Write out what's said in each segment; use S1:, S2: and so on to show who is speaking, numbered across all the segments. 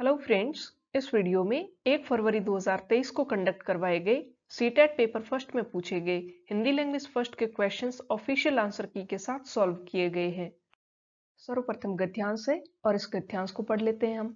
S1: hello friends इस video में 1 फरवरी 2023 को कंडक्ट करवाए गए सीटेट पेपर फर्स्ट में पूछे गए हिंदी लैंग्वेज फर्स्ट के क्वेश्चंस ऑफिशियल आंसर की के साथ सॉल्व किए गए हैं सर्वप्रथम गद्यांश है और इस गद्यांश को पढ़ लेते हैं हम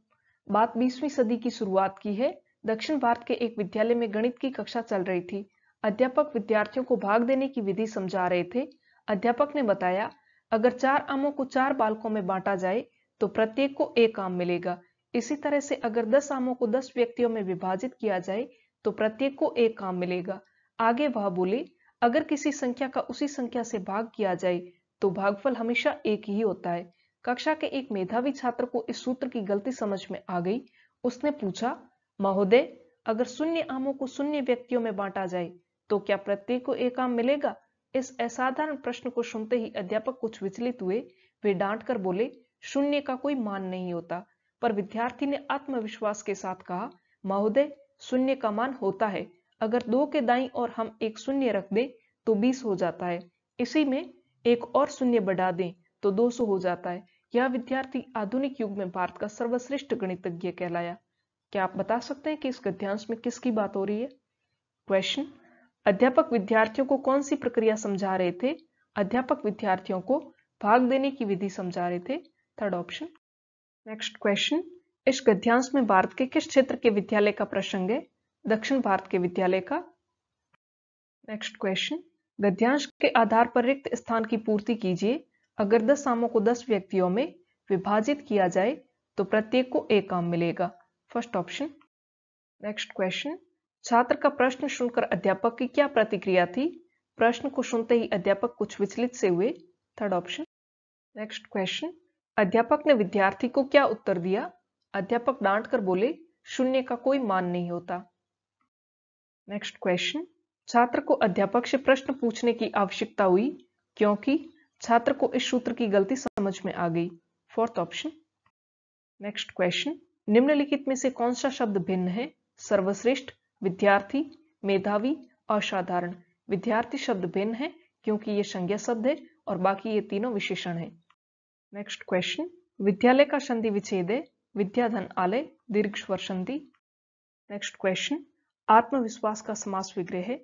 S1: बात बीसवीं सदी की शुरुआत की है दक्षिण भारत के एक विद्यालय में गणित की कक्षा चल रही थी अध्यापक विद्यार्थियों को भाग देने की विधि समझा रहे थे अध्यापक ने बताया अगर चार आमों को चार बालकों में बांटा जाए तो प्रत्येक को एक आम मिलेगा इसी तरह से अगर दस आमों को दस व्यक्तियों में विभाजित किया जाए तो प्रत्येक को एक आम मिलेगा आगे वह बोले अगर किसी संख्या का उसी संख्या से भाग किया जाए तो भागफल हमेशा एक ही होता है कक्षा के एक मेधावी छात्र को इस सूत्र की गलती समझ में आ गई उसने पूछा महोदय अगर शून्य आमों को शून्य व्यक्तियों में बांटा जाए तो क्या प्रत्येक को एक आम मिलेगा इस असाधारण प्रश्न को सुनते ही अध्यापक कुछ विचलित हुए वे डांट कर बोले शून्य का कोई मान नहीं होता पर विद्यार्थी ने आत्मविश्वास के साथ कहा महोदय शून्य का मान होता है अगर दो के दाई और हम एक शून्य रख दें तो बीस हो जाता है इसी में एक और शून्य बढ़ा दें तो दो सौ हो जाता है यह विद्यार्थी आधुनिक युग में भारत का सर्वश्रेष्ठ गणितज्ञ कहलाया क्या आप बता सकते हैं कि इस गद्यांश में किसकी बात हो रही है क्वेश्चन अध्यापक विद्यार्थियों को कौन सी प्रक्रिया समझा रहे थे अध्यापक विद्यार्थियों को भाग देने की विधि समझा रहे थे थर्ड ऑप्शन नेक्स्ट क्वेश्चन इस गद्यांश में भारत के किस क्षेत्र के विद्यालय का प्रसंग है दक्षिण भारत के विद्यालय का नेक्स्ट क्वेश्चन गद्यांश के आधार पर रिक्त स्थान की पूर्ति कीजिए अगर दस आमों को दस व्यक्तियों में विभाजित किया जाए तो प्रत्येक को एक आम मिलेगा फर्स्ट ऑप्शन नेक्स्ट क्वेश्चन छात्र का प्रश्न सुनकर अध्यापक की क्या प्रतिक्रिया थी प्रश्न को सुनते ही अध्यापक कुछ विचलित से हुए थर्ड ऑप्शन नेक्स्ट क्वेश्चन अध्यापक ने विद्यार्थी को क्या उत्तर दिया अध्यापक डांट कर बोले शून्य का कोई मान नहीं होता नेक्स्ट क्वेश्चन छात्र को अध्यापक से प्रश्न पूछने की आवश्यकता हुई क्योंकि छात्र को इस सूत्र की गलती समझ में आ गई फोर्थ ऑप्शन नेक्स्ट क्वेश्चन निम्नलिखित में से कौन सा शब्द भिन्न है सर्वश्रेष्ठ विद्यार्थी मेधावी असाधारण विद्यार्थी शब्द भिन्न है क्योंकि ये संज्ञा शब्द है और बाकी ये तीनों विशेषण है नेक्स्ट क्वेश्चन विद्यालय का संधि विच्छेदे विद्याधन आले दीर्घ स्वर संधि नेक्स्ट क्वेश्चन आत्मविश्वास का समास विग्रह है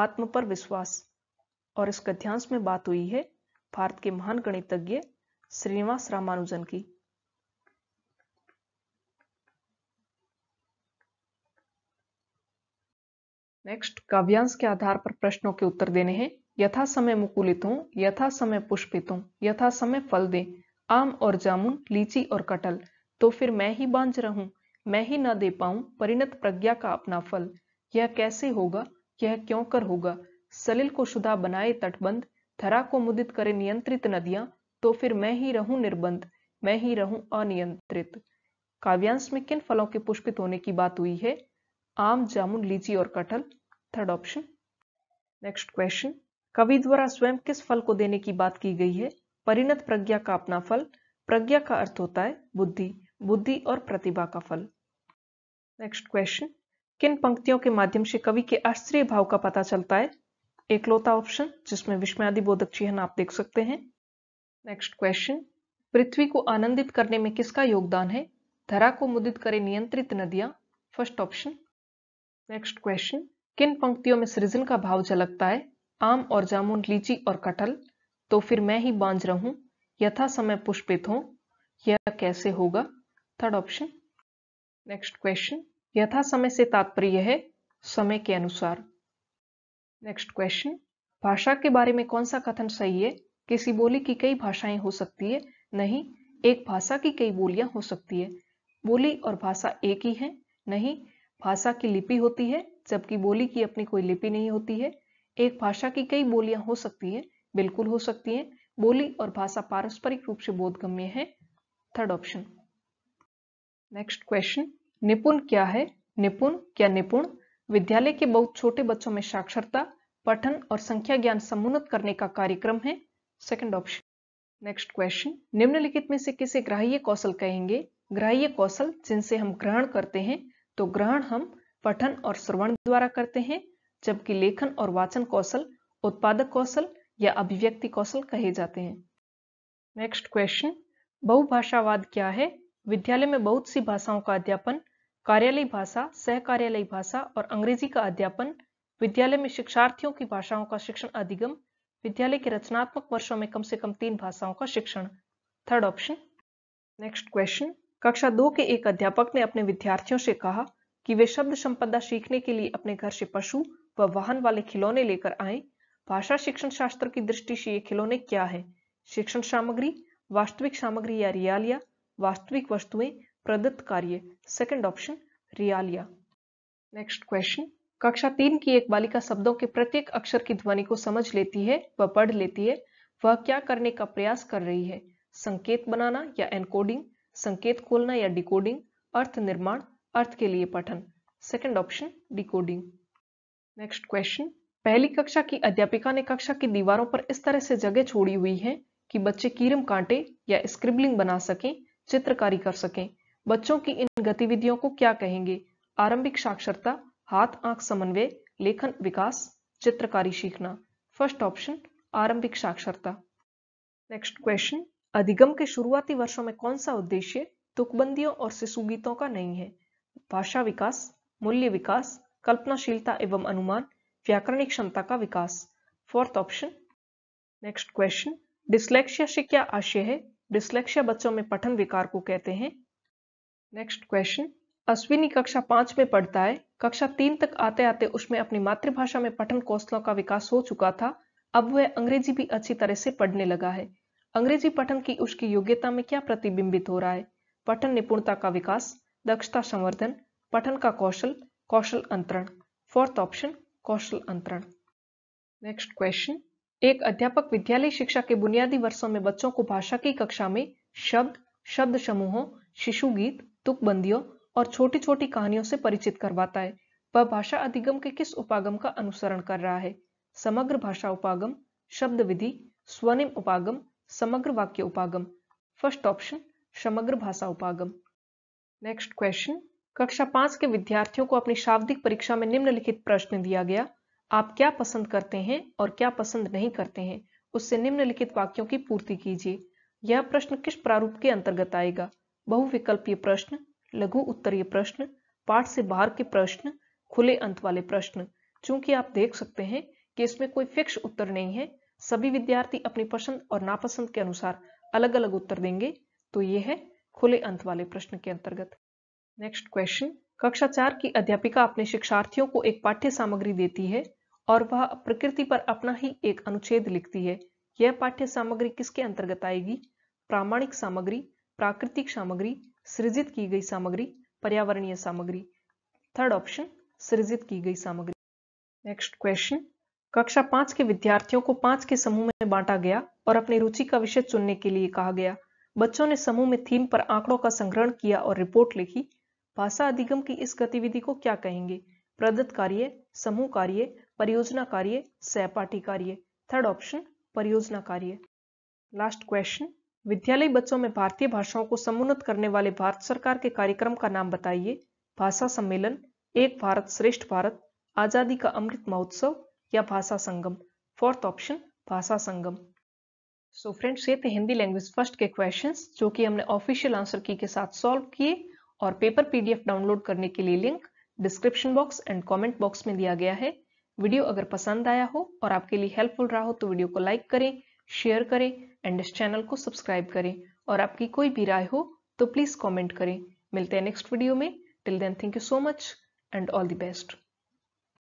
S1: आत्म पर विश्वास और इस गद्यांश में बात हुई है भारत के महान गणितज्ञ श्रीनिवास रामानुजन की नेक्स्ट काव्यांश के आधार पर प्रश्नों के उत्तर देने हैं यथा समय मुकुलित हो यथा समय पुष्पित हो यथा समय फल दें आम और जामुन लीची और कटल तो फिर मैं ही बांझ रहूं मैं ही ना दे पाऊं परिणत प्रज्ञा का अपना फल यह कैसे होगा यह क्यों कर होगा सलिल को शुदा बनाए तटबंध धरा को मुदित करे नियंत्रित नदियां तो फिर मैं ही रहूं निर्बंध मैं ही रहूं अनियंत्रित काव्यांश में किन फलों के पुष्पित होने की बात हुई है आम जामुन लीची और कटहल थर्ड ऑप्शन नेक्स्ट क्वेश्चन कवि द्वारा स्वयं किस फल को देने की बात की गई है परिणत प्रज्ञा का अपना फल प्रज्ञा का अर्थ होता है बुद्धि बुद्धि और प्रतिभा का फल नेक्स्ट क्वेश्चन किन पंक्तियों के माध्यम से कवि के आश्चर्य भाव का पता चलता है एकलौता ऑप्शन जिसमें आदि बोधक चिन्ह आप देख सकते हैं नेक्स्ट क्वेश्चन पृथ्वी को आनंदित करने में किसका योगदान है धरा को मुदित करे नियंत्रित नदियां फर्स्ट ऑप्शन नेक्स्ट क्वेश्चन किन पंक्तियों में सृजन का भाव झलकता है आम और जामुन लीची और कटहल तो फिर मैं ही बांझ रहा हूं यथा समय पुष्पित हो यह कैसे होगा थर्ड ऑप्शन नेक्स्ट क्वेश्चन यथा समय से तात्पर्य है समय के अनुसार नेक्स्ट क्वेश्चन भाषा के बारे में कौन सा कथन सही है किसी बोली की कई भाषाएं हो सकती है नहीं एक भाषा की कई बोलियां हो सकती है बोली और भाषा एक ही है नहीं भाषा की लिपि होती है जबकि बोली की अपनी कोई लिपि नहीं होती है एक भाषा की कई बोलियां हो सकती है बिल्कुल हो सकती है बोली और भाषा पारस्परिक रूप से बोधगम्य है थर्ड ऑप्शन नेक्स्ट क्वेश्चन निपुण क्या है निपुण क्या निपुण विद्यालय के बहुत छोटे बच्चों में साक्षरता पठन और संख्या ज्ञान समुन्नत करने का कार्यक्रम है सेकंड ऑप्शन नेक्स्ट क्वेश्चन निम्नलिखित में से किसे ग्राह्य कौशल कहेंगे ग्राह्य कौशल जिनसे हम ग्रहण करते हैं तो ग्रहण हम पठन और श्रवण द्वारा करते हैं जबकि लेखन और वाचन कौशल उत्पादक कौशल या अभिव्यक्ति कौशल कहे जाते हैं नेक्स्ट क्वेश्चन बहुभाषावाद क्या है विद्यालय में बहुत सी भाषाओं का अध्यापन कार्यालयी भाषा सह कार्यालयी भाषा और अंग्रेजी का अध्यापन विद्यालय में शिक्षार्थियों की भाषाओं का शिक्षण अधिगम विद्यालय के रचनात्मक वर्षों में कम से कम तीन भाषाओं का शिक्षण थर्ड ऑप्शन नेक्स्ट क्वेश्चन कक्षा दो के एक अध्यापक ने अपने विद्यार्थियों से कहा कि वे शब्द संपदा सीखने के लिए अपने घर से पशु व वाहन वाले खिलौने लेकर आए भाषा शिक्षण शास्त्र की दृष्टि से ये खिलौने क्या है शिक्षण सामग्री वास्तविक सामग्री या रियालिया वास्तविक वस्तुएं प्रदत्त कार्य second option realia next question कक्षा तीन की एक बालिका शब्दों के प्रत्येक अक्षर की ध्वनि को समझ लेती है व पढ़ लेती है वह क्या करने का प्रयास कर रही है संकेत बनाना या एनकोडिंग संकेत खोलना या डिकोडिंग अर्थ निर्माण अर्थ के लिए पठन second option decoding next question पहली कक्षा की अध्यापिका ने कक्षा की दीवारों पर इस तरह से जगह छोड़ी हुई है कि बच्चे कीरम कांटे या स्क्रिबलिंग बना सकें चित्रकारी कर सकें बच्चों की इन गतिविधियों को क्या कहेंगे आरंभिक साक्षरता हाथ आंख समन्वय लेखन विकास चित्रकारी सीखना फर्स्ट ऑप्शन आरंभिक साक्षरता नेक्स्ट क्वेश्चन अधिगम के शुरुआती वर्षों में कौन सा उद्देश्य तुकबंदियों और शिशु गीतों का नहीं है भाषा विकास मूल्य विकास कल्पनाशीलता एवं अनुमान व्याकरणिक क्षमता का विकास fourth option next question dyslexia से क्या आशय है डिस्लेक्शिया बच्चों में पठन विकार को कहते हैं नेक्स्ट क्वेश्चन अश्विनी कक्षा पांच में पढ़ता है कक्षा तीन तक आते आते उसमें अपनी मातृभाषा में पठन कौशलों का विकास हो चुका था अब वह अंग्रेजी भी अच्छी तरह से पढ़ने लगा है अंग्रेजी पठन की उसकी योग्यता में क्या प्रतिबिंबित हो रहा है पठन निपुणता का विकास दक्षता संवर्धन पठन का कौशल कौशल अंतरण फोर्थ ऑप्शन कौशल अंतरण नेक्स्ट क्वेश्चन एक अध्यापक विद्यालय शिक्षा के बुनियादी वर्षों में बच्चों को भाषा की कक्षा में शब्द शब्द समूहों शिशु गीत तुकबंदियों और छोटी छोटी कहानियों से परिचित करवाता है वह भाषा अधिगम के किस उपागम का अनुसरण कर रहा है समग्र भाषा उपागम शब्द विधि स्वनिम उपागम समग्र वाक्य उपागम फर्स्ट ऑप्शन समग्र भाषा उपागम नेक्स्ट क्वेश्चन कक्षा पांच के विद्यार्थियों को अपनी शाब्दिक परीक्षा में निम्नलिखित प्रश्न दिया गया आप क्या पसंद करते हैं और क्या पसंद नहीं करते हैं उससे निम्नलिखित वाक्यों की पूर्ति कीजिए यह प्रश्न किस प्रारूप के अंतर्गत आएगा बहुविकल्पीय प्रश्न लघु उत्तरीय प्रश्न पाठ से बाहर के प्रश्न खुले अंत वाले प्रश्न चूंकि आप देख सकते हैं कि इसमें कोई फिक्स उत्तर नहीं है सभी विद्यार्थी अपनी पसंद और नापसंद के अनुसार अलग अलग उत्तर देंगे तो ये है खुले अंत वाले प्रश्न के अंतर्गत नेक्स्ट क्वेश्चन कक्षा चार की अध्यापिका अपने शिक्षार्थियों को एक पाठ्य सामग्री देती है और वह प्रकृति पर अपना ही एक अनुच्छेद लिखती है यह पाठ्य सामग्री किसके अंतर्गत आएगी प्रामाणिक सामग्री प्राकृतिक सामग्री सृजित की गई सामग्री पर्यावरणीय सामग्री थर्ड ऑप्शन सृजित की गई सामग्री नेक्स्ट क्वेश्चन कक्षा पांच के विद्यार्थियों को पांच के समूह में बांटा गया और अपनी रुचि का विषय चुनने के लिए कहा गया बच्चों ने समूह में थीम पर आंकड़ों का संग्रहण किया और रिपोर्ट लिखी भाषा अधिगम की इस गतिविधि को क्या कहेंगे प्रदत्त कार्य समूह कार्य परियोजना कार्य सहपाठी कार्य थर्ड ऑप्शन परियोजना कार्य लास्ट क्वेश्चन विद्यालय बच्चों में भारतीय भाषाओं को समुन्नत करने वाले भारत सरकार के कार्यक्रम का नाम बताइए भाषा सम्मेलन एक भारत श्रेष्ठ भारत आजादी का अमृत महोत्सव या भाषा संगम फोर्थ ऑप्शन भाषा संगम सो so फ्रेंड्स ये थे हिंदी लैंग्वेज फर्स्ट के क्वेश्चंस जो कि हमने ऑफिशियल आंसर की के साथ सॉल्व किए और पेपर पीडीएफ डाउनलोड करने के लिए link description box and comment box में दिया गया है वीडियो अगर पसंद आया हो और आपके लिए हेल्पफुल रहा हो तो वीडियो को लाइक करें शेयर करें एंड इस चैनल को सब्सक्राइब करें और आपकी कोई भी राय हो तो प्लीज़ कॉमेंट करें मिलते हैं नेक्स्ट वीडियो में till then thank you so much and all the best